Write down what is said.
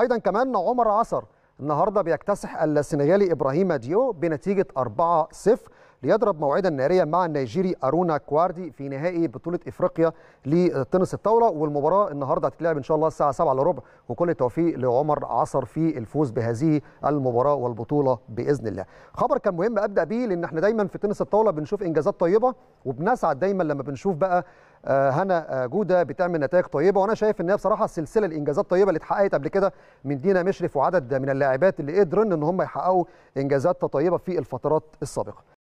ايضا كمان عمر عصر النهارده بيكتسح السنغالي ابراهيم ديو بنتيجه 4-0 ليضرب موعدا ناريا مع النيجيري أرونا كواردي في نهائي بطولة إفريقيا لتنس الطاولة والمباراة النهاردة هتتلعب إن شاء الله الساعة 7 إلا ربع وكل التوفيق لعمر عصر في الفوز بهذه المباراة والبطولة بإذن الله خبر كان مهم أبدأ بيه لأن احنا دايما في تنس الطاولة بنشوف إنجازات طيبة وبنسعد دايما لما بنشوف بقى آه، هنا آه، جوده بتعمل نتائج طيبه وانا شايف ان هي بصراحه السلسله الانجازات الطيبه اللي اتحققت قبل كده من دينا مشرف وعدد من اللاعبات اللي قدرن ان هم يحققوا انجازات طيبه في الفترات السابقه